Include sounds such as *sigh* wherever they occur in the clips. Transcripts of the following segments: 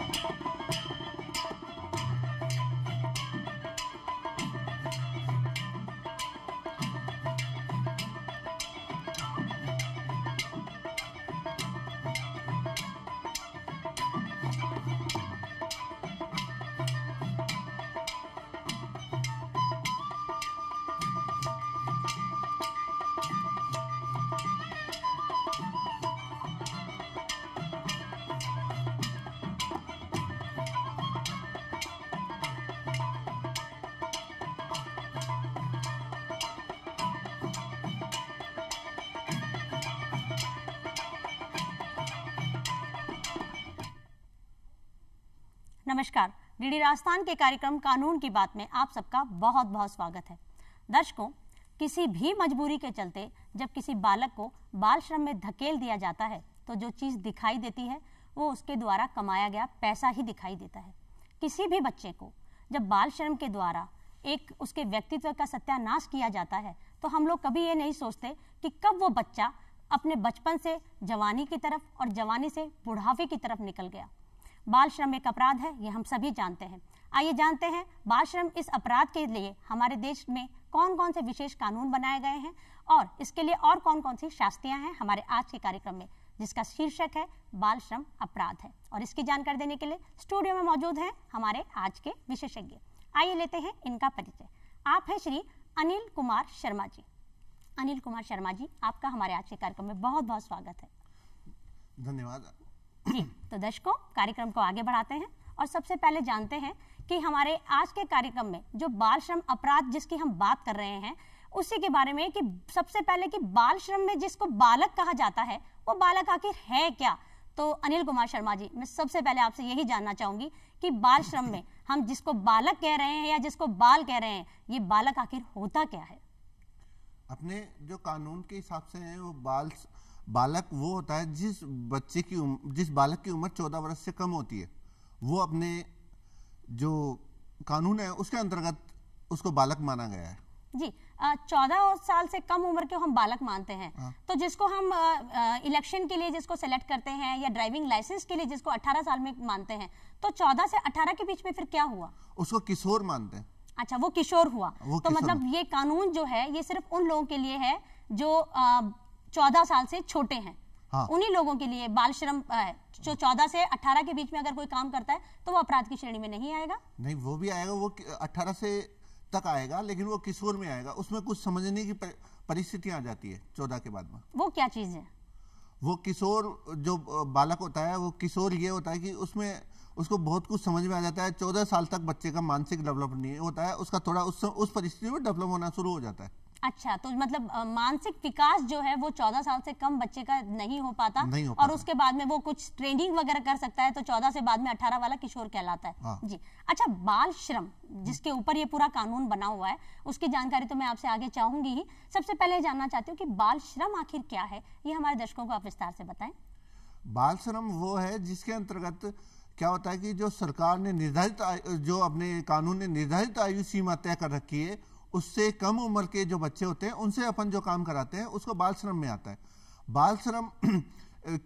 Thank you. नमस्कार DD Rajasthan के कार्यक्रम कानून की बात में आप सबका बहुत बहुत स्वागत है दर्शकों किसी भी मजबूरी के चलते जब किसी बालक को बाल श्रम में धकेल दिया जाता है तो जो चीज़ दिखाई देती है वो उसके द्वारा कमाया गया पैसा ही दिखाई देता है किसी भी बच्चे को जब बाल श्रम के द्वारा एक उसके व्यक्तित्व का सत्यानाश किया जाता है तो हम लोग कभी ये नहीं सोचते कि कब वो बच्चा अपने बचपन से जवानी की तरफ और जवानी से बुढ़ापे की तरफ निकल गया बाल श्रम एक अपराध है ये हम सभी जानते हैं आइए जानते हैं बाल श्रम इस अपराध के लिए हमारे देश में कौन कौन से विशेष कानून बनाए गए हैं और इसके लिए और कौन कौन सी शास्त्रियां हैं हमारे आज के कार्यक्रम में जिसका शीर्षक है बाल श्रम अपराध है और इसकी जानकारी देने के लिए स्टूडियो में मौजूद हैं हमारे आज के विशेषज्ञ आइए लेते हैं इनका परिचय आप हैं श्री अनिल कुमार शर्मा जी अनिल कुमार शर्मा जी आपका हमारे आज के कार्यक्रम में बहुत बहुत स्वागत है धन्यवाद *clears throat* तो दर्शकों कार्यक्रम को आगे बढ़ाते हैं और सबसे पहले जानते हैं कि हमारे आज के कार्यक्रम में जो बाल श्रम अपराध जिसकी हम बात कर रहे हैं उसी के बारे में कि सबसे पहले कि बाल श्रम में जिसको बालक कहा जाता है वो बालक आखिर है क्या तो अनिल कुमार शर्मा जी मैं सबसे पहले आपसे यही जानना चाहूंगी कि बाल श्रम में हम जिसको बालक कह रहे हैं या जिसको बाल कह रहे हैं ये बालक आखिर होता क्या है अपने जो कानून के हिसाब से है वो बाल स... बालक वो होता है जिस बच्चे की उम्र जिस बालक की उम्र चौदह वर्ष से कम होती है वो अपने जो कानून है उसके अंतर्गत उसको बालक माना गया है जी चौदह साल से कम उम्र के हम बालक मानते हैं आ? हाँ। तो जिसको हम इलेक्शन के लिए जिसको सेलेक्ट करते हैं या ड्राइविंग लाइसेंस के लिए जिसको अठारह साल में मानते हैं तो चौदह से अठारह के बीच में फिर क्या हुआ उसको किशोर मानते हैं अच्छा वो किशोर हुआ वो तो मतलब ये कानून जो है ये सिर्फ उन लोगों के लिए है जो आ, चौदह साल से छोटे हैं हाँ। उन्हीं लोगों के लिए बाल श्रम जो चौदह से अठारह के बीच में अगर कोई काम करता है तो वो अपराध की श्रेणी में नहीं आएगा नहीं वो भी आएगा वो अठारह से तक आएगा लेकिन वो किशोर में आएगा उसमें कुछ समझने की परिस्थितियाँ आ जाती है चौदह के बाद में वो क्या चीज है वो किशोर जो बालक होता है वो किशोर ये होता है कि उसमें उसको बहुत कुछ समझ में आ जाता है चौदह साल तक बच्चे का मानसिक डेवलप नहीं होता है उसका थोड़ा उस उस परिस्थिति में डेवलप होना शुरू हो जाता है अच्छा तो मतलब मानसिक विकास जो है वो चौदह साल से कम बच्चे का नहीं हो पाता नहीं हो पाता। और उसके बाद में वो कुछ ट्रेनिंग वगैरह कर सकता है तो चौदह से बाद में अठारह वाला किशोर कहलाता है हाँ। जी अच्छा बाल श्रम जिसके ऊपर ये पूरा कानून बना हुआ है उसकी जानकारी तो मैं आपसे आगे चाहूंगी ही सबसे पहले जानना चाहती हूँ कि बाल श्रम आखिर क्या है ये हमारे दर्शकों को आप विस्तार से बताए बाल श्रम वो है जिसके अंतर्गत क्या होता है कि जो सरकार ने निर्धारित जो अपने कानून ने निर्धारित आयु सीमा तय कर रखी है उससे कम उम्र के जो बच्चे होते हैं उनसे अपन जो काम कराते हैं उसको बाल श्रम में आता है बाल श्रम *clears throat*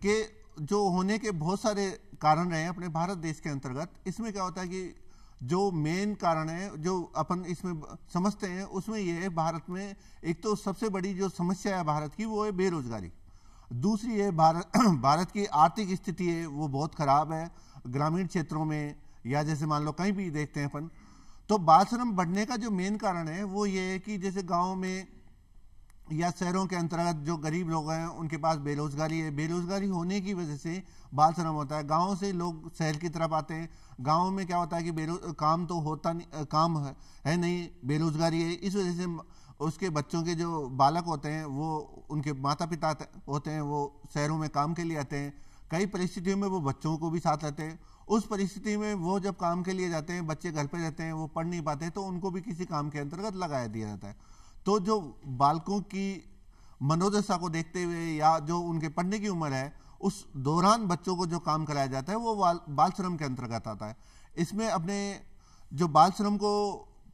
के जो होने के बहुत सारे कारण रहे हैं अपने भारत देश के अंतर्गत इसमें क्या होता है कि जो मेन कारण है जो अपन इसमें समझते हैं उसमें यह है भारत में एक तो सबसे बड़ी जो समस्या है भारत की वो है बेरोजगारी दूसरी है भारत *clears throat* भारत की आर्थिक स्थिति है वो बहुत ख़राब है ग्रामीण क्षेत्रों में या जैसे मान लो कहीं भी देखते हैं अपन तो बाल श्रम बढ़ने का जो मेन कारण है वो ये है कि जैसे गाँव में या शहरों के अंतर्गत जो गरीब लोग हैं उनके पास बेरोजगारी है बेरोजगारी होने की वजह से बाल श्रम होता है गाँव से लोग शहर की तरफ आते हैं गाँव में क्या होता है कि बेरो काम तो होता नहीं काम है, है नहीं बेरोजगारी है इस वजह से उसके बच्चों के जो बालक होते हैं वो उनके माता पिता होते हैं वो शहरों में काम के लिए आते हैं कई परिस्थितियों में वो बच्चों को भी साथ रहते हैं उस परिस्थिति में वो जब काम के लिए जाते हैं बच्चे घर पे रहते हैं वो पढ़ नहीं पाते तो उनको भी किसी काम के अंतर्गत लगाया दिया जाता है तो जो बालकों की मनोदशा को देखते हुए या जो उनके पढ़ने की उम्र है उस दौरान बच्चों को जो काम कराया जाता है वो बाल बाल श्रम के अंतर्गत आता है इसमें अपने जो बाल श्रम को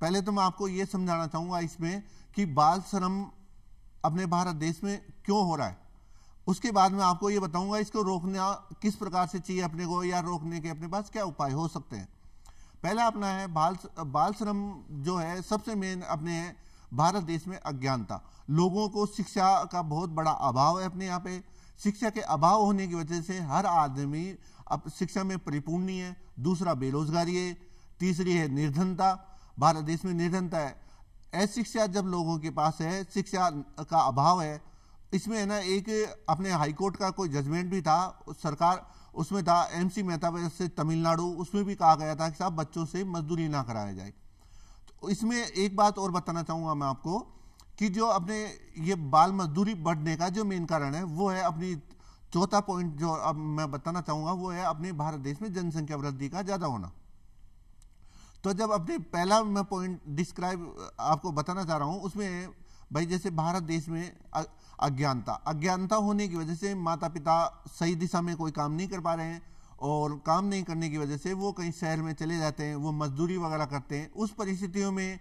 पहले तो मैं आपको ये समझाना चाहूँगा इसमें कि बाल श्रम अपने भारत देश में क्यों हो रहा है उसके बाद में आपको ये बताऊंगा इसको रोकना किस प्रकार से चाहिए अपने को या रोकने के अपने पास क्या उपाय हो सकते हैं पहला अपना है बाल बाल श्रम जो है सबसे मेन अपने भारत देश में अज्ञानता लोगों को शिक्षा का बहुत बड़ा अभाव है अपने यहाँ पे शिक्षा के अभाव होने की वजह से हर आदमी अब शिक्षा में परिपूर्ण नहीं है दूसरा बेरोजगारी है तीसरी है निर्धनता भारत देश में निर्धनता है अशिक्षा जब लोगों के पास है शिक्षा का अभाव है इसमें है ना एक अपने हाईकोर्ट का कोई जजमेंट भी था सरकार उसमें था एमसी मेहता से तमिलनाडु उसमें भी कहा गया था कि साहब बच्चों से मजदूरी ना कराया जाए तो इसमें एक बात और बताना चाहूँगा मैं आपको कि जो अपने ये बाल मजदूरी बढ़ने का जो मेन कारण है वो है अपनी चौथा पॉइंट जो अब मैं बताना चाहूँगा वो है अपने भारत देश में जनसंख्या वृद्धि का ज़्यादा होना तो जब अपने पहला मैं पॉइंट डिस्क्राइब आपको बताना चाह रहा हूँ उसमें भाई जैसे भारत देश में अज्ञानता अज्ञानता होने की वजह से माता पिता सही दिशा में कोई काम नहीं कर पा रहे हैं और काम नहीं करने की वजह से वो कहीं शहर में चले जाते हैं वो मजदूरी वगैरह करते हैं उस परिस्थितियों में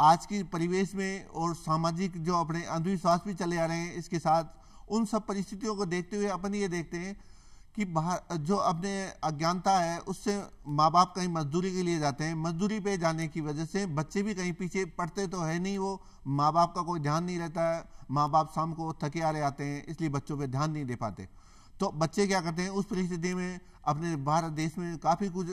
आज की परिवेश में और सामाजिक जो अपने अंधविश्वास भी चले आ रहे हैं इसके साथ उन सब परिस्थितियों को देखते हुए अपन ये देखते हैं कि बाहर जो अपने अज्ञानता है उससे माँ बाप कहीं मजदूरी के लिए जाते हैं मजदूरी पे जाने की वजह से बच्चे भी कहीं पीछे पढ़ते तो है नहीं वो माँ बाप का कोई ध्यान नहीं रहता है माँ बाप शाम को थके आ रहे आते हैं इसलिए बच्चों पे ध्यान नहीं दे पाते तो बच्चे क्या करते हैं उस परिस्थिति में अपने भारत देश में काफ़ी कुछ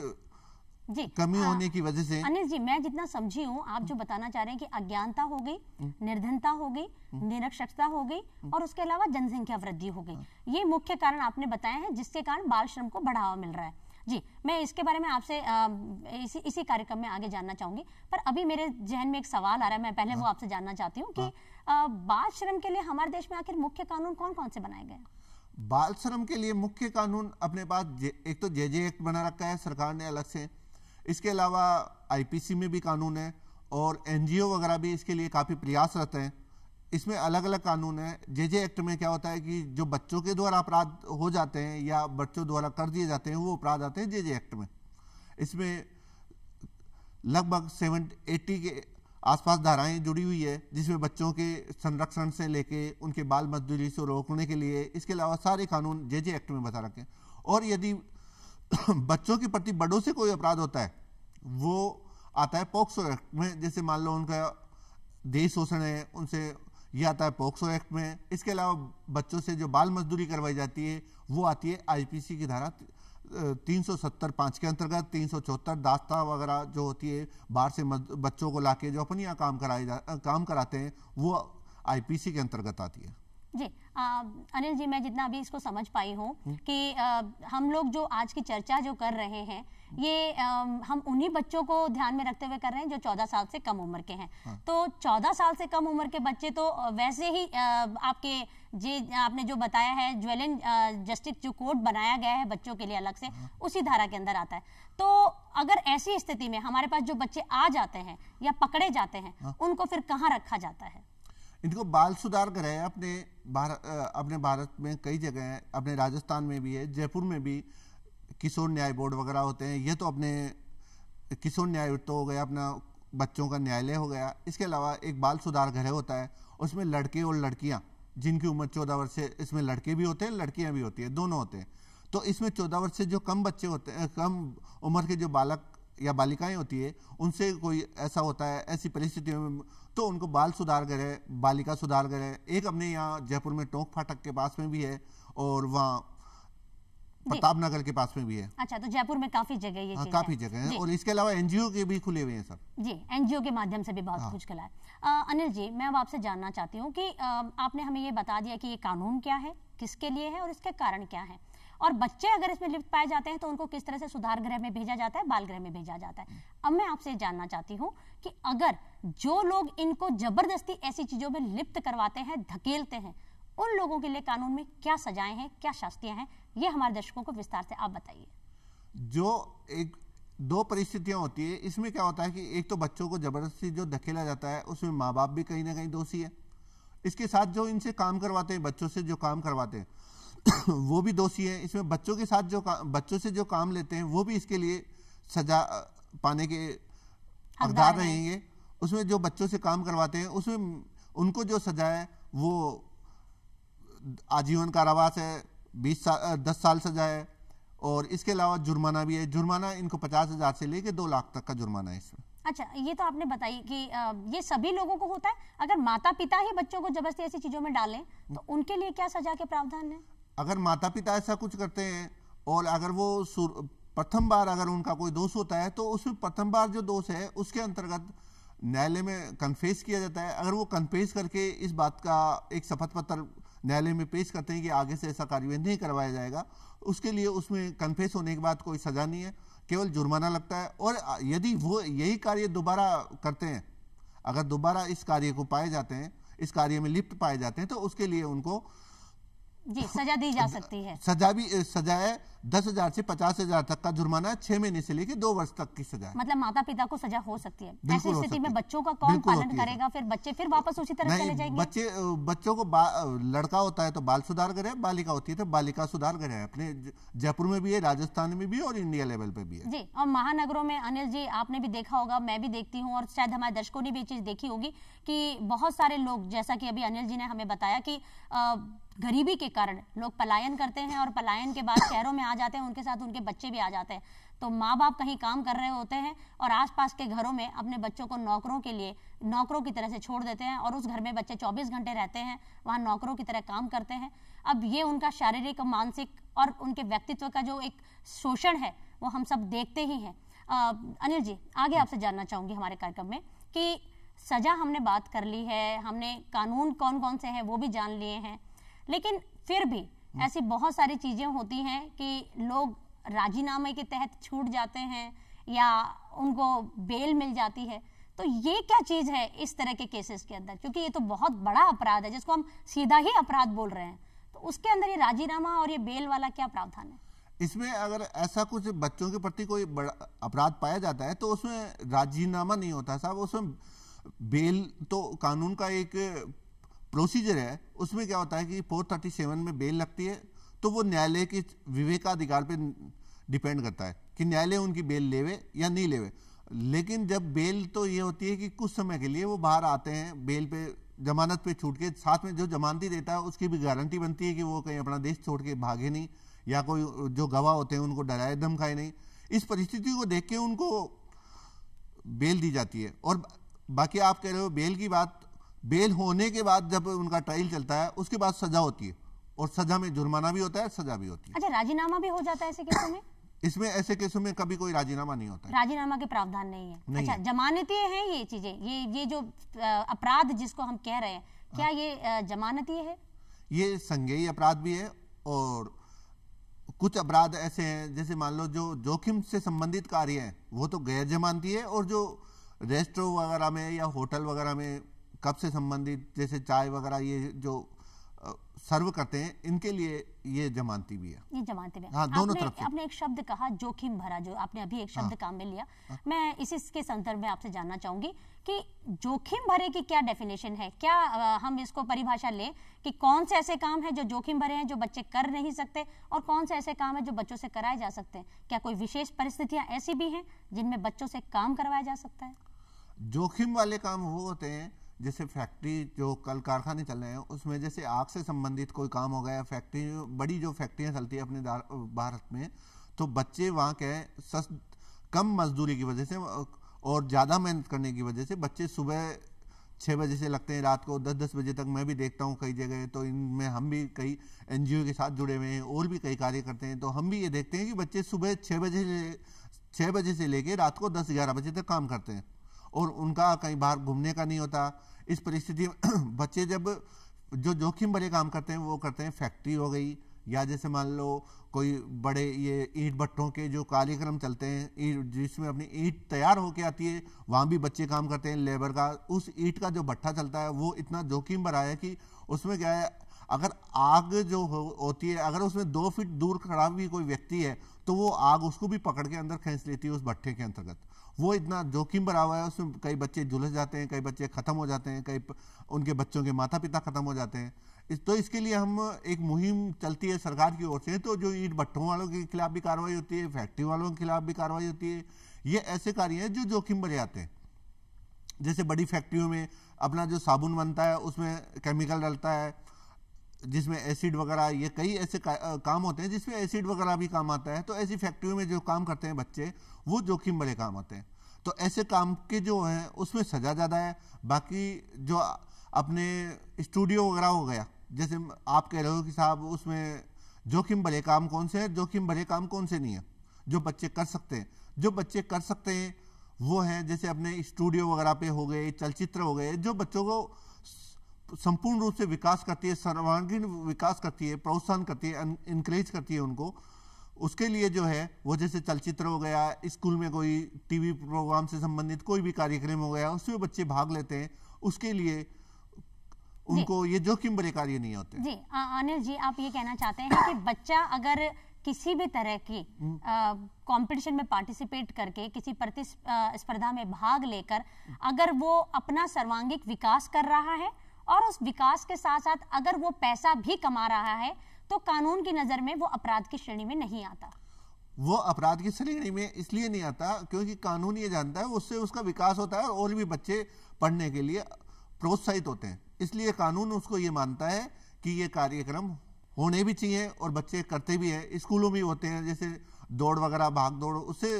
जी कमी हाँ, होने की वजह से अनिल जी मैं जितना समझी हूँ आप जो बताना चाह रहे हैं कि अज्ञानता हो गई हम्म। निर्धनता हो गई हम्म। निरक्षरता हो गई हम्म। और उसके अलावा जनसंख्या वृद्धि हो गई हाँ। ये मुख्य कारण आपने बताया है जिसके कारण बाल श्रम को बढ़ावा मिल रहा है जी मैं इसके बारे में आपसे इसी इसी कार्यक्रम में आगे जानना चाहूंगी पर अभी मेरे जहन में एक सवाल आ रहा है मैं पहले वो हाँ। आपसे जानना चाहती हूँ कि हाँ। बाल श्रम के लिए हमारे देश में आखिर मुख्य कानून कौन कौन से बनाए गए बाल श्रम के लिए मुख्य कानून अपने पास एक तो जे जे एक्ट बना रखा है सरकार ने अलग से इसके अलावा आईपीसी में भी कानून है और एनजीओ वगैरह भी इसके लिए काफ़ी प्रयासरत हैं इसमें अलग अलग कानून है जे जे एक्ट में क्या होता है कि जो बच्चों के द्वारा अपराध हो जाते हैं या बच्चों द्वारा कर दिए जाते हैं वो अपराध आते हैं जे जे एक्ट में इसमें लगभग सेवन एट्टी के आसपास धाराएं जुड़ी हुई है जिसमें बच्चों के संरक्षण से लेके उनके बाल मजदूरी से रोकने के लिए इसके अलावा सारे कानून जे जे एक्ट में बता रखें और यदि *coughs* बच्चों के प्रति बड़ों से कोई अपराध होता है वो आता है पोक्सो एक्ट में जैसे मान लो उनका देश शोषण है उनसे ये आता है पोक्सो एक्ट में इसके अलावा बच्चों से जो बाल मजदूरी करवाई जाती है वो आती है आईपीसी की धारा तीन सौ सत्तर पाँच के अंतर्गत तीन सौ चौहत्तर दास्ता वगैरह जो होती है बाहर से बच्चों को लाके जो अपन यहाँ काम कराए जा काम कराते हैं वो आईपीसी के अंतर्गत आती है जी अनिल जी मैं जितना अभी इसको समझ पाई हूँ हम्म। कि आ, हम लोग जो आज की चर्चा जो कर रहे हैं ये आ, हम उन्हीं बच्चों को ध्यान में रखते हुए कर रहे हैं जो चौदह साल से कम उम्र के हैं हाँ। तो चौदह साल से कम उम्र के बच्चे तो वैसे ही आ, आपके जे आपने जो बताया है ज्वेलिन जस्टिस जो कोर्ट बनाया गया है बच्चों के लिए अलग से हाँ। उसी धारा के अंदर आता है तो अगर ऐसी स्थिति में हमारे पास जो बच्चे आ जाते हैं या पकड़े जाते हैं हाँ। उनको फिर कहाँ रखा जाता है इनको बाल सुधार कराएं अपने भारत अपने भारत में कई जगह हैं अपने राजस्थान में भी है जयपुर में भी किशोर न्याय बोर्ड वगैरह होते हैं ये तो अपने किशोर न्याय तो हो गया अपना बच्चों का न्यायालय हो गया इसके अलावा एक बाल सुधार गृह होता है उसमें लड़के और लड़कियाँ जिनकी उम्र चौदह वर्ष से इसमें लड़के भी होते हैं लड़कियाँ भी होती हैं दोनों होते हैं तो इसमें चौदह वर्ष से जो कम बच्चे होते हैं कम उम्र के जो बालक या बालिकाएं होती है उनसे कोई ऐसा होता है ऐसी परिस्थितियों में तो उनको बाल सुधार गृह बालिका सुधार गृह एक अपने यहाँ जयपुर में टोंक फाटक के पास में भी है और वहाँ प्रताप नगर के पास में भी है अच्छा तो जयपुर में काफी जगह ये हाँ, काफी जगह है और इसके अलावा एनजीओ के भी खुले हुए हैं सर जी एनजीओ के माध्यम से भी बहुत हाँ। कुछ खुला है अनिल जी मैं अब आपसे जानना चाहती हूँ कि आ, आपने हमें ये बता दिया कि ये कानून क्या है किसके लिए है और इसके कारण क्या है और बच्चे अगर इसमें लिप्त पाए जाते हैं तो उनको किस तरह से सुधार गृह में भेजा जाता है बाल गृह में भेजा जाता है अब मैं आपसे जानना चाहती हूँ कि अगर जो लोग इनको जबरदस्ती ऐसी चीजों में लिप्त करवाते हैं धकेलते हैं उन लोगों के लिए कानून में क्या सजाएं हैं क्या शास्त्रियां हैं ये हमारे दर्शकों को विस्तार से आप बताइए जो एक दो परिस्थितियां होती है इसमें क्या होता है कि एक तो बच्चों को जबरदस्ती जो धकेला जाता है उसमें माँ बाप भी कहीं ना कहीं दोषी है इसके साथ जो इनसे काम करवाते हैं बच्चों से जो काम करवाते हैं *coughs* वो भी दोषी है इसमें बच्चों के साथ जो बच्चों से जो काम लेते हैं वो भी इसके लिए सजा पाने के हकदार रहेंगे उसमें जो बच्चों से काम करवाते हैं उसमें उनको जो सजा है वो आजीवन कारावास है बीस साल दस साल सजा है और इसके अलावा जुर्माना भी है जुर्माना इनको पचास हज़ार से लेके दो लाख तक का जुर्माना है इसमें अच्छा ये तो आपने बताई कि ये सभी लोगों को होता है अगर माता पिता ही बच्चों को जबरदस्ती ऐसी चीजों में डालें तो उनके लिए क्या सजा के प्रावधान है अगर माता पिता ऐसा कुछ करते हैं और अगर वो प्रथम बार अगर उनका कोई दोष होता है तो उसमें प्रथम बार जो दोष है उसके अंतर्गत न्यायालय में कन्फेस किया जाता है अगर वो कन्फेस करके इस बात का एक शपथ पत्र न्यायालय में पेश करते हैं कि आगे से ऐसा कार्य नहीं करवाया जाएगा उसके लिए उसमें कन्फेस होने के बाद कोई सज़ा नहीं है केवल जुर्माना लगता है और यदि वो यही कार्य दोबारा करते हैं अगर दोबारा इस कार्य को पाए जाते हैं इस कार्य में लिप्त पाए जाते हैं तो उसके लिए उनको जी सजा दी जा सकती है सजा भी सजाए दस हजार से पचास हजार तक का जुर्माना छह महीने से लेके दो वर्ष तक की सजा मतलब माता पिता को सजा हो सकती है ऐसी स्थिति में बच्चों का कौन पालन करेगा फिर बच्चे फिर वापस उसी तरह चले जाएंगे बच्चे बच्चों को लड़का होता है तो बाल सुधार करे बालिका होती है तो बालिका सुधार करे अपने जयपुर में भी है राजस्थान में भी और इंडिया लेवल पे भी है जी और महानगरों में अनिल जी आपने भी देखा होगा मैं भी देखती हूँ और शायद हमारे दर्शकों ने भी चीज देखी होगी कि बहुत सारे लोग जैसा कि अभी अनिल जी ने हमें बताया कि गरीबी के कारण लोग पलायन करते हैं और पलायन के बाद *coughs* शहरों में आ जाते हैं उनके साथ उनके बच्चे भी आ जाते हैं तो माँ बाप कहीं काम कर रहे होते हैं और आसपास के घरों में अपने बच्चों को नौकरों के लिए नौकरों की तरह से छोड़ देते हैं और उस घर में बच्चे 24 घंटे रहते हैं वहाँ नौकरों की तरह काम करते हैं अब ये उनका शारीरिक मानसिक और उनके व्यक्तित्व का जो एक शोषण है वो हम सब देखते ही हैं अनिल जी आगे आपसे जानना चाहूँगी हमारे कार्यक्रम में कि सजा हमने बात कर ली है हमने कानून कौन कौन से हैं वो भी जान लिए हैं लेकिन फिर भी हम्म। ऐसी बहुत सारी चीजें होती हैं कि लोग राजीनामे के तहत छूट जाते हैं या उनको बेल मिल जाती है तो ये क्या चीज है इस तरह के केसेस के अंदर क्योंकि ये तो बहुत बड़ा अपराध है जिसको हम सीधा ही अपराध बोल रहे हैं तो उसके अंदर ये राजीनामा और ये बेल वाला क्या प्रावधान है इसमें अगर ऐसा कुछ बच्चों के प्रति कोई बड़ा अपराध पाया जाता है तो उसमें राजीनामा नहीं होता साहब उसमें बेल तो कानून का एक प्रोसीजर है उसमें क्या होता है कि 437 में बेल लगती है तो वो न्यायालय के विवेकाधिकार पे डिपेंड करता है कि न्यायालय उनकी बेल लेवे या नहीं लेवे लेकिन जब बेल तो ये होती है कि कुछ समय के लिए वो बाहर आते हैं बेल पे जमानत पे छूट के साथ में जो जमानती देता है उसकी भी गारंटी बनती है कि वो कहीं अपना देश छोड़ के भागे नहीं या कोई जो गवाह होते हैं उनको डराए धमकाए नहीं इस परिस्थिति को देख के उनको बेल दी जाती है और बाकी आप कह रहे हो बेल की बात बेल होने के बाद जब उनका ट्रायल चलता है उसके बाद सजा होती है और सजा में जुर्माना भी होता है सजा भी होती है अच्छा राजीनामा भी हो जाता है ऐसे केसों में इसमें ऐसे केसों में कभी कोई राजीनामा नहीं होता राजीनामा के प्रावधान नहीं है नहीं अच्छा जमानती है ये चीजें ये ये जो अपराध जिसको हम कह रहे हैं क्या हाँ। ये जमानती है ये संज्ञी अपराध भी है और कुछ अपराध ऐसे हैं जैसे मान लो जो जोखिम से संबंधित कार्य है वो तो गैर जमानती है और जो रेस्टोर वगैरह में या होटल वगैरह में कब से संबंधित जैसे चाय वगैरह ये जो सर्व करते हैं इनके लिए ये जमानती भी है ये जमानती भी है। हाँ, दोनों तरफ से। आपने एक शब्द कहा जोखिम भरा जो आपने अभी एक शब्द हाँ, काम में लिया हाँ, मैं इस इसके संदर्भ में आपसे जानना चाहूंगी कि जोखिम भरे की क्या डेफिनेशन है क्या हम इसको परिभाषा लें कि कौन से ऐसे काम है जो जोखिम भरे हैं जो बच्चे कर नहीं सकते और कौन से ऐसे काम है जो बच्चों से कराए जा सकते हैं क्या कोई विशेष परिस्थितियां ऐसी भी हैं जिनमें बच्चों से काम करवाया जा सकता है जोखिम वाले काम वो होते हैं जैसे फैक्ट्री जो कल कारखाने चल रहे हैं उसमें जैसे आग से संबंधित कोई काम हो गया फैक्ट्री बड़ी जो फैक्ट्रियाँ चलती है अपने भारत में तो बच्चे वहाँ के सस्त कम मजदूरी की वजह से और ज़्यादा मेहनत करने की वजह से बच्चे सुबह छः बजे से लगते हैं रात को दस दस बजे तक मैं भी देखता हूँ कई जगह तो इनमें हम भी कई एन के साथ जुड़े हुए हैं और भी कई कार्य करते हैं तो हम भी ये देखते हैं कि बच्चे सुबह छः बजे से छः बजे से लेके रात को दस ग्यारह बजे तक काम करते हैं और उनका कहीं बाहर घूमने का नहीं होता इस परिस्थिति में *clears throat* बच्चे जब जो जोखिम भरे काम करते हैं वो करते हैं फैक्ट्री हो गई या जैसे मान लो कोई बड़े ये ईट भट्टों के जो कार्यक्रम चलते हैं ईट जिसमें अपनी ईट तैयार होके आती है वहाँ भी बच्चे काम करते हैं लेबर का उस ईट का जो भट्टा चलता है वो इतना जोखिम भरा है कि उसमें क्या है अगर आग जो हो, होती है अगर उसमें दो फीट दूर खड़ा भी कोई व्यक्ति है तो वो आग उसको भी पकड़ के अंदर खींच लेती है उस भट्टे के अंतर्गत वो इतना जोखिम भरा हुआ है उसमें कई बच्चे झुलस जाते हैं कई बच्चे ख़त्म हो जाते हैं कई उनके बच्चों के माता पिता ख़त्म हो जाते हैं इस तो इसके लिए हम एक मुहिम चलती है सरकार की ओर से तो जो ईट भट्टों वालों के खिलाफ भी कार्रवाई होती है फैक्ट्री वालों के खिलाफ भी कार्रवाई होती है ये ऐसे कार्य हैं जो जोखिम भरे आते हैं जैसे बड़ी फैक्ट्रियों में अपना जो साबुन बनता है उसमें केमिकल डलता है जिसमें एसिड वगैरह ये कई ऐसे का, काम होते हैं जिसमें एसिड वगैरह भी काम आता है तो ऐसी फैक्ट्रियों में जो काम करते हैं बच्चे वो जोखिम भरे काम होते हैं तो ऐसे काम के जो हैं उसमें सज़ा ज़्यादा है बाकी जो अपने स्टूडियो वगैरह हो गया जैसे आप कह रहे हो कि साहब उसमें जोखिम भरे काम कौन से हैं जोखिम भरे काम कौन से नहीं है जो बच्चे कर सकते हैं जो बच्चे कर सकते हैं वो हैं जैसे अपने स्टूडियो वगैरह पे हो गए चलचित्र हो गए जो बच्चों को संपूर्ण रूप से विकास करती है सर्वांगीण विकास करती है प्रोत्साहन करती है इनक्रेज करती है उनको उसके लिए जो है वो जैसे चलचित्र हो गया स्कूल में कोई टीवी प्रोग्राम से संबंधित कोई भी कार्यक्रम हो गया उसमें बच्चे भाग लेते हैं उसके लिए उनको ये जोखिम भरे कार्य नहीं होते जी अनिल जी आप ये कहना चाहते हैं कि बच्चा अगर किसी भी तरह की कंपटीशन हम्म। में पार्टिसिपेट करके किसी प्रतिस्पर्धा में भाग लेकर हम्म। अगर वो अपना सर्वांगिक विकास कर रहा है और उस विकास के साथ साथ अगर वो पैसा भी कमा रहा है तो कानून की नज़र में वो अपराध की श्रेणी में नहीं आता वो अपराध की श्रेणी में इसलिए नहीं आता क्योंकि कानून ये जानता है उससे उसका विकास होता है और, भी बच्चे पढ़ने के लिए प्रोत्साहित होते हैं इसलिए कानून उसको ये मानता है कि ये कार्यक्रम होने भी चाहिए और बच्चे करते भी हैं स्कूलों में होते हैं जैसे दौड़ वगैरह भाग दौड़ उससे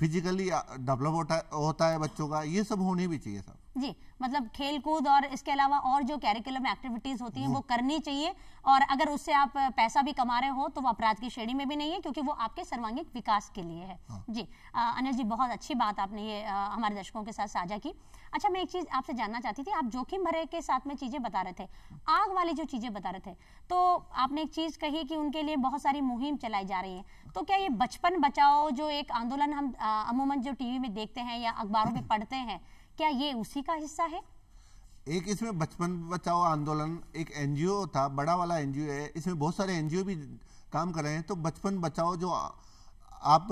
फिजिकली डेवलप होता है बच्चों का ये सब होने भी चाहिए सब जी मतलब खेल कूद और इसके अलावा और जो कैरिकुलम एक्टिविटीज होती हैं वो करनी चाहिए और अगर उससे आप पैसा भी कमा रहे हो तो वो अपराध की श्रेणी में भी नहीं है क्योंकि वो आपके सर्वांगिक विकास के लिए है हाँ। जी अनिल जी बहुत अच्छी बात आपने ये आ, हमारे दर्शकों के साथ साझा की अच्छा मैं एक चीज आपसे जानना चाहती थी आप जोखिम भरे के साथ में चीजें बता रहे थे आग वाली जो चीजें बता रहे थे तो आपने एक चीज कही कि उनके लिए बहुत सारी मुहिम चलाई जा रही है तो क्या ये बचपन बचाओ जो एक आंदोलन हम अमूमन जो टीवी में देखते हैं या अखबारों में *clears throat* पढ़ते हैं क्या ये उसी का हिस्सा है एक इसमें बचपन बचाओ आंदोलन एक एनजीओ था बड़ा वाला एनजीओ है इसमें बहुत सारे एनजीओ भी काम कर रहे हैं तो बचपन बचाओ जो आप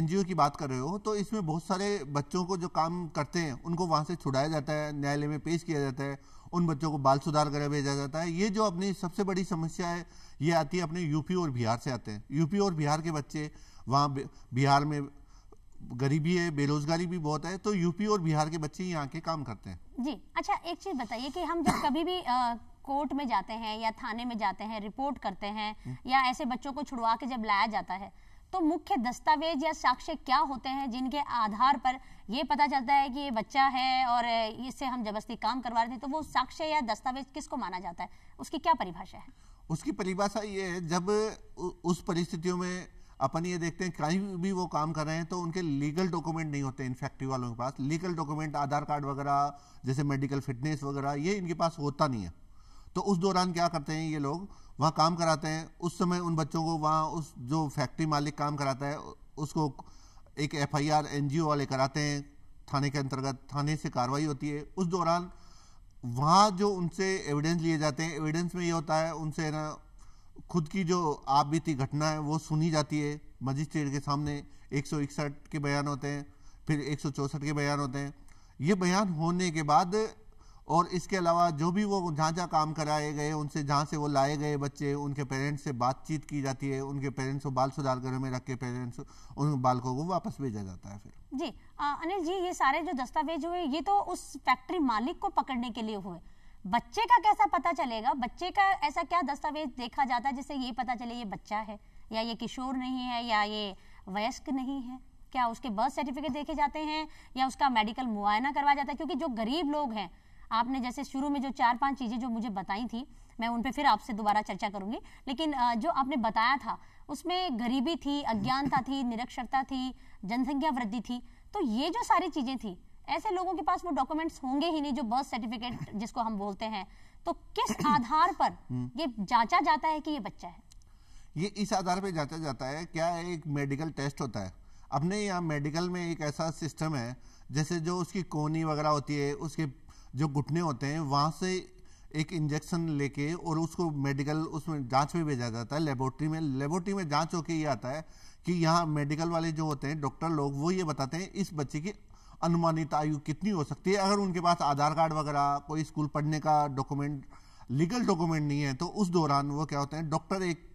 एनजीओ की बात कर रहे हो तो इसमें बहुत सारे बच्चों को जो काम करते हैं उनको वहाँ से छुड़ाया जाता है न्यायालय में पेश किया जाता है उन बच्चों को बाल सुधार कर भेजा जाता है ये जो अपनी सबसे बड़ी समस्या है ये आती है अपने यूपी और बिहार से आते हैं यूपी और बिहार के बच्चे वहाँ बिहार में गरीबी है बेरोजगारी भी बहुत है तो यूपी और बिहार के बच्चे यहाँ के काम करते हैं जी अच्छा एक चीज बताइए कि हम जब कभी भी आ, कोर्ट में जाते हैं या थाने में जाते हैं रिपोर्ट करते हैं हम्म। या ऐसे बच्चों को छुड़वा के जब लाया जाता है तो मुख्य दस्तावेज या साक्ष्य क्या होते हैं जिनके आधार पर ये पता चलता है कि ये बच्चा है और इससे हम जबरदस्ती काम करवा रहे थे तो वो साक्ष्य या दस्तावेज किसको माना जाता है उसकी क्या परिभाषा है उसकी परिभाषा ये है जब उस परिस्थितियों में अपन ये देखते हैं कहीं भी वो काम कर रहे हैं तो उनके लीगल डॉक्यूमेंट नहीं होते इन फैक्ट्री वालों के पास लीगल डॉक्यूमेंट आधार कार्ड वगैरह जैसे मेडिकल फिटनेस वगैरह ये इनके पास होता नहीं है तो उस दौरान क्या करते हैं ये लोग वहाँ काम कराते हैं उस समय उन बच्चों को वहाँ उस जो फैक्ट्री मालिक काम कराता है उसको एक F I R N G O वाले कराते हैं थाने के अंतर्गत थाने से कार्रवाई होती है उस दौरान वहाँ जो उनसे एविडेंस लिए जाते हैं एविडेंस में ये होता है उनसे ना खुद की जो आप बीती घटना है वो सुनी जाती है मजिस्ट्रेट के सामने एक के बयान होते हैं फिर एक के बयान होते हैं ये बयान होने के बाद और इसके अलावा जो भी वो जहाँ जहाँ काम कराए गए उनसे जहाँ से वो लाए गए बच्चे उनके पेरेंट्स से बातचीत की जाती है उनके पेरेंट्स को बाल सुधार घर में रख के पेरेंट्स उन बालकों को वापस भेजा जाता है फिर जी अनिल जी ये सारे जो दस्तावेज हुए ये तो उस फैक्ट्री मालिक को पकड़ने के लिए हुए बच्चे का कैसा पता चलेगा बच्चे का ऐसा क्या दस्तावेज देखा जाता है जिससे ये पता चले ये बच्चा है या ये किशोर नहीं है या ये वयस्क नहीं है क्या उसके बर्थ सर्टिफिकेट देखे जाते हैं या उसका मेडिकल मुआयना करवाया जाता है क्योंकि जो गरीब लोग हैं आपने जैसे शुरू में जो चार पांच चीज़ें जो मुझे बताई थी मैं उन पर फिर आपसे दोबारा चर्चा करूंगी लेकिन जो आपने बताया था उसमें गरीबी थी अज्ञानता थी निरक्षरता थी जनसंख्या वृद्धि थी तो ये जो सारी चीज़ें थी ऐसे लोगों के पास वो डॉक्यूमेंट्स होंगे ही नहीं जो बर्थ सर्टिफिकेट *laughs* जिसको हम बोलते हैं तो किस *clears throat* आधार पर हम्म। ये जांचा जाता है कि ये बच्चा है ये इस आधार पर जांचा जाता है क्या एक मेडिकल टेस्ट होता है अपने यहाँ मेडिकल में एक ऐसा सिस्टम है जैसे जो उसकी कोनी वगैरह होती है उसके जो घुटने होते हैं वहाँ से एक इंजेक्शन लेके और उसको मेडिकल उसमें जांच में भेजा जाता है लेबोरेटरी में लेबोरेटरी में जांच होके ये आता है कि यहाँ मेडिकल वाले जो होते हैं डॉक्टर लोग वो ये बताते हैं इस बच्चे की अनुमानित आयु कितनी हो सकती है अगर उनके पास आधार कार्ड वगैरह कोई स्कूल पढ़ने का डॉक्यूमेंट लीगल डॉक्यूमेंट नहीं है तो उस दौरान वो क्या होते हैं डॉक्टर एक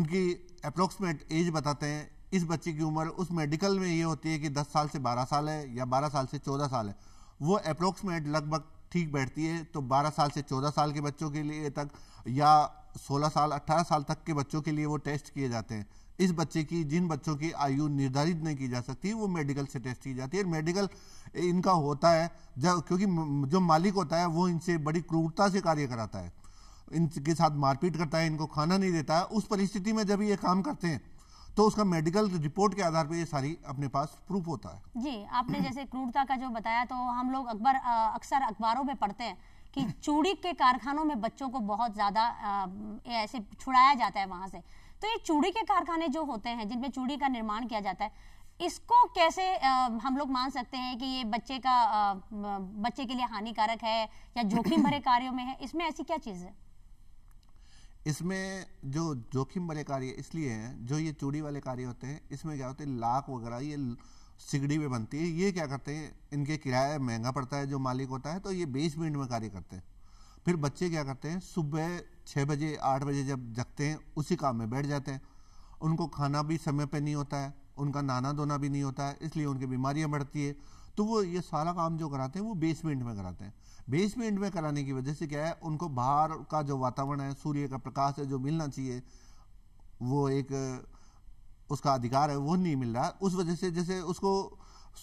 उनकी अप्रोक्सीमेट एज बताते हैं इस बच्चे की उम्र उस मेडिकल में ये होती है कि 10 साल से 12 साल है या 12 साल से 14 साल है वो अप्रोक्सीमेट लगभग ठीक बैठती है तो 12 साल से 14 साल के बच्चों के लिए तक या 16 साल 18 साल तक के बच्चों के लिए वो टेस्ट किए जाते हैं इस बच्चे की जिन बच्चों की आयु निर्धारित नहीं की जा सकती वो मेडिकल से टेस्ट की जाती है मेडिकल इनका होता है जब क्योंकि जो मालिक होता है वो इनसे बड़ी क्रूरता से कार्य कराता है इनके साथ मारपीट करता है इनको खाना नहीं देता है उस परिस्थिति में जब ये काम करते हैं तो उसका मेडिकल रिपोर्ट के आधार पर ये सारी अपने पास प्रूफ होता है जी आपने जैसे क्रूरता का जो बताया तो हम लोग अखबार अक्सर अखबारों में पढ़ते हैं कि चूड़ी के कारखानों में बच्चों को बहुत ज़्यादा ऐसे छुड़ाया जाता है वहां से तो ये चूड़ी के कारखाने जो होते हैं जिनमें चूड़ी का निर्माण किया जाता है इसको कैसे आ, हम लोग मान सकते हैं कि ये बच्चे का आ, बच्चे के लिए हानिकारक है या जोखिम भरे *coughs* कार्यों में है इसमें ऐसी क्या चीज़ है इसमें जो जोखिम भरे कार्य इसलिए हैं जो ये चूड़ी वाले कार्य होते हैं इसमें क्या होते हैं लाख वगैरह ये सिगड़ी में बनती है ये क्या करते हैं इनके किराया महंगा पड़ता है जो मालिक होता है तो ये बेच में कार्य करते हैं फिर बच्चे क्या करते हैं सुबह छः बजे आठ बजे जब जगते हैं उसी काम में बैठ जाते हैं उनको खाना भी समय पर नहीं होता है उनका नहाना धोना भी नहीं होता है इसलिए उनकी बीमारियाँ बढ़ती है तो वो ये सारा काम जो कराते हैं वो बेसमेंट में कराते हैं बेसमेंट में कराने की वजह से क्या है उनको बाहर का जो वातावरण है सूर्य का प्रकाश है जो मिलना चाहिए वो एक उसका अधिकार है वो नहीं मिल रहा उस वजह से जैसे उसको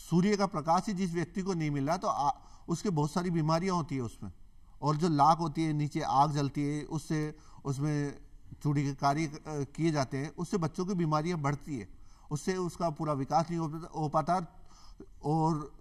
सूर्य का प्रकाश ही जिस व्यक्ति को नहीं मिल रहा तो आ, उसके बहुत सारी बीमारियां होती है उसमें और जो लाख होती है नीचे आग जलती है उससे उसमें चूड़ी के कार्य किए जाते हैं उससे बच्चों की बीमारियां बढ़ती है उससे उसका पूरा विकास नहीं हो पाता और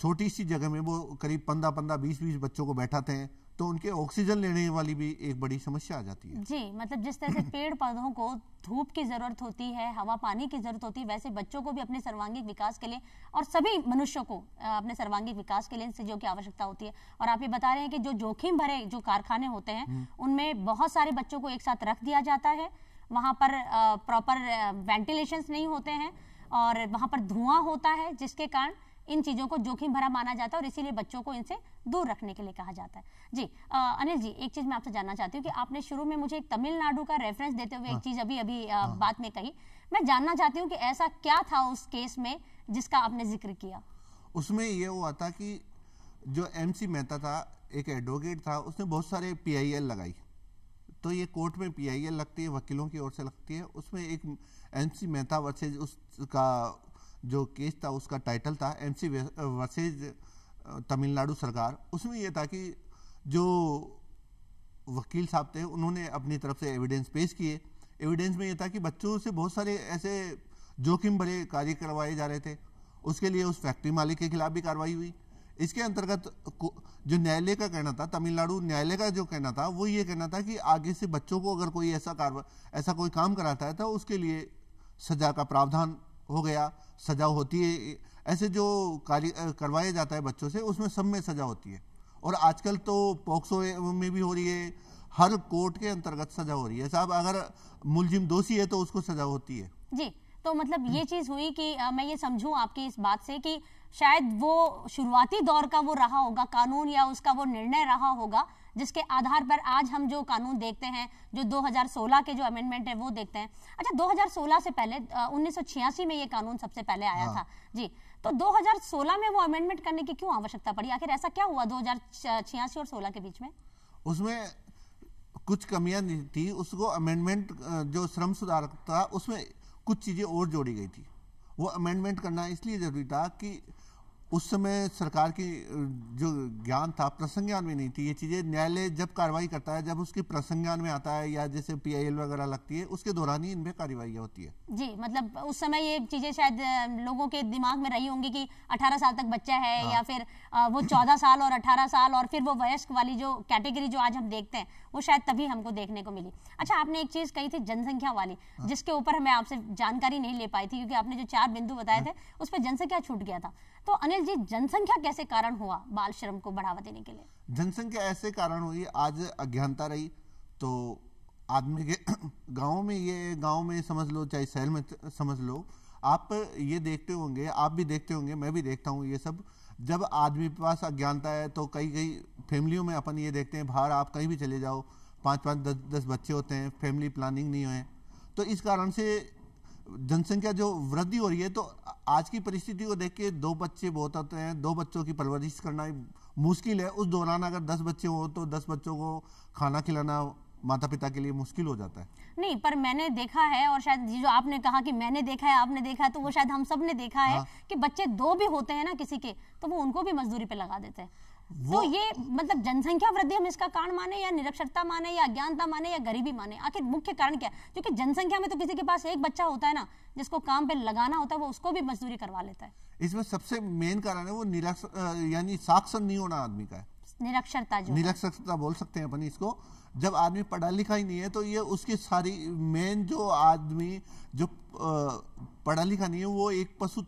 छोटी सी जगह में वो करीब पंद्रह पंद्रह बीस बीस बच्चों को बैठाते हैं तो उनके ऑक्सीजन लेने वाली भी एक बड़ी समस्या आ जाती है जी मतलब जिस तरह से *clears throat* पेड़ पौधों को धूप की जरूरत होती है हवा पानी की जरूरत होती है वैसे बच्चों को भी अपने सर्वांगिक विकास के लिए और सभी मनुष्यों को अपने सर्वांगिक विकास के लिए इन चीजों की आवश्यकता होती है और आप ये बता रहे हैं कि जो जोखिम भरे जो कारखाने होते हैं हम्म। उनमें बहुत सारे बच्चों को एक साथ रख दिया जाता है वहाँ पर प्रॉपर वेंटिलेशन नहीं होते हैं और वहाँ पर धुआं होता है जिसके कारण इन चीज़ों को जोखिम भरा माना जाता है और इसीलिए बच्चों को इनसे दूर रखने के लिए कहा जाता है जी अनिल जी एक चीज़ मैं आपसे जानना चाहती हूँ कि आपने शुरू में मुझे एक तमिलनाडु का रेफरेंस देते हुए एक हाँ। चीज़ अभी अभी हाँ। बात में कही मैं जानना चाहती हूँ कि ऐसा क्या था उस केस में जिसका आपने जिक्र किया उसमें ये हुआ था कि जो एम सी मेहता था एक एडवोकेट था उसने बहुत सारे पी लगाई तो ये कोर्ट में पी लगती है वकीलों की ओर से लगती है उसमें एक एम सी मेहता वर्सेज उसका जो केस था उसका टाइटल था एमसी वर्सेज तमिलनाडु सरकार उसमें यह था कि जो वकील साहब थे उन्होंने अपनी तरफ से एविडेंस पेश किए एविडेंस में यह था कि बच्चों से बहुत सारे ऐसे जोखिम भरे कार्य करवाए जा रहे थे उसके लिए उस फैक्ट्री मालिक के खिलाफ भी कार्रवाई हुई इसके अंतर्गत जो न्यायालय का कहना था तमिलनाडु न्यायालय का जो कहना था वो ये कहना था कि आगे से बच्चों को अगर कोई ऐसा कार ऐसा कोई काम कराता है तो उसके लिए सजा का प्रावधान हो गया सजा होती है ऐसे जो कार्य करवाया जाता है बच्चों से उसमें सब में सजा होती है और आजकल तो पॉक्सो में भी हो रही है हर कोर्ट के अंतर्गत सजा हो रही है साहब अगर मुलजिम दोषी है तो उसको सजा होती है जी तो मतलब ये हम्म। चीज हुई कि आ, मैं ये समझू आपकी इस बात से कि शायद वो शुरुआती दौर का वो रहा होगा कानून या उसका वो निर्णय रहा होगा जिसके आधार पर आज हम जो कानून देखते हैं जो 2016 के जो अमेंडमेंट है वो देखते हैं अच्छा 2016 से पहले उन्नीस में ये कानून सबसे पहले आया था हाँ। जी तो 2016 में वो अमेंडमेंट करने की क्यों आवश्यकता पड़ी आखिर ऐसा क्या हुआ दो और सोलह के बीच में उसमें कुछ कमियां थी उसको अमेंडमेंट जो श्रम सुधार था उसमें कुछ चीजें और जोड़ी गई थी वो अमेंडमेंट करना इसलिए जरूरी था कि उस समय सरकार की जो ज्ञान था प्रसंज्ञान में नहीं थी ये चीज़ें न्यायालय जब कार्रवाई करता है जब उसकी प्रसंज्ञान में आता है या जैसे पीआईएल वगैरह लगती है उसके दौरान ही इनमें कार्रवाई होती है जी मतलब उस समय ये चीज़ें शायद लोगों के दिमाग में रही होंगी कि 18 साल तक बच्चा है हाँ। या फिर वो चौदह साल और अठारह साल और फिर वो वयस्क वाली जो कैटेगरी जो आज हम देखते हैं वो शायद तभी हमको देखने को मिली अच्छा आपने एक चीज़ कही थी जनसंख्या वाली हाँ। जिसके ऊपर हमें आपसे जानकारी नहीं ले पाई थी क्योंकि आपने जो चार बिंदु बताए हाँ। थे उस पर जनसंख्या छूट गया था तो अनिल जी जनसंख्या कैसे कारण हुआ बाल श्रम को बढ़ावा देने के लिए जनसंख्या ऐसे कारण हुई आज अज्ञानता रही तो आदमी के *coughs* गाँव में ये गाँव में समझ लो चाहे शहर में समझ लो आप ये देखते होंगे आप भी देखते होंगे मैं भी देखता हूँ ये सब जब आदमी के पास अज्ञानता है तो कई कई फैमिलियों में अपन ये देखते हैं बाहर आप कहीं भी चले जाओ पाँच पाँच दस दस बच्चे होते हैं फैमिली प्लानिंग नहीं है तो इस कारण से जनसंख्या जो वृद्धि हो रही है तो आज की परिस्थिति को देख के दो बच्चे बहुत आते हैं दो बच्चों की परवरिश करना मुश्किल है उस दौरान अगर दस बच्चे हो तो दस बच्चों को खाना खिलाना माता पिता के लिए मुश्किल हो जाता है नहीं पर मैंने देखा है और शायद जो आपने कहा कि मैंने देखा है आपने देखा है तो वो हाँ। शायद हम सब ने देखा है हाँ। कि बच्चे दो भी होते हैं ना किसी के तो वो उनको भी मजदूरी पे लगा देते हैं तो ये मतलब जनसंख्या वृद्धि हम इसका कारण माने या निरक्षरता माने या अज्ञानता माने या गरीबी माने आखिर मुख्य कारण क्या है क्योंकि जनसंख्या में तो किसी के पास एक बच्चा होता है ना जिसको काम पे लगाना होता है वो उसको भी मजदूरी करवा लेता है इसमें सबसे मेन कारण है वो निरक्षर यानी साक्षर नहीं होना आदमी का है निरक्षरता जो निरक्षरता बोल सकते हैं अपन इसको जब आदमी पढ़ा लिखा ही नहीं है तो ये उसकी सारी मेन जो आदमी जो पढ़ा लिखा नहीं है वो एक पशु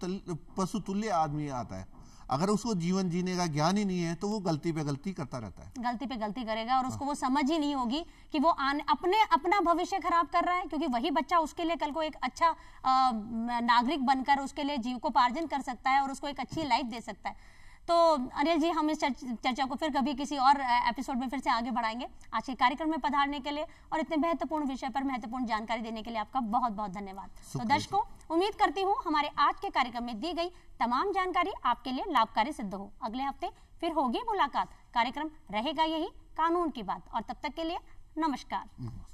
पशु तुल्य आदमी आता है अगर उसको जीवन जीने का ज्ञान ही नहीं है तो वो गलती पे गलती करता रहता है गलती पे गलती करेगा और हाँ। उसको वो समझ ही नहीं होगी कि वो आने, अपने अपना भविष्य खराब कर रहा है क्योंकि वही बच्चा उसके लिए कल को एक अच्छा नागरिक बनकर उसके लिए जीव को पार्जन कर सकता है और उसको एक अच्छी लाइफ दे सकता है तो अनिल जी हम इस चर्चा को फिर कभी किसी और एपिसोड में फिर से आगे बढ़ाएंगे आज के कार्यक्रम में पधारने के लिए और इतने महत्वपूर्ण विषय पर महत्वपूर्ण जानकारी देने के लिए आपका बहुत बहुत धन्यवाद तो दर्शकों उम्मीद करती हूँ हमारे आज के कार्यक्रम में दी गई तमाम जानकारी आपके लिए लाभकारी सिद्ध हो अगले हफ्ते फिर होगी मुलाकात कार्यक्रम रहेगा यही कानून की बात और तब तक के लिए नमस्कार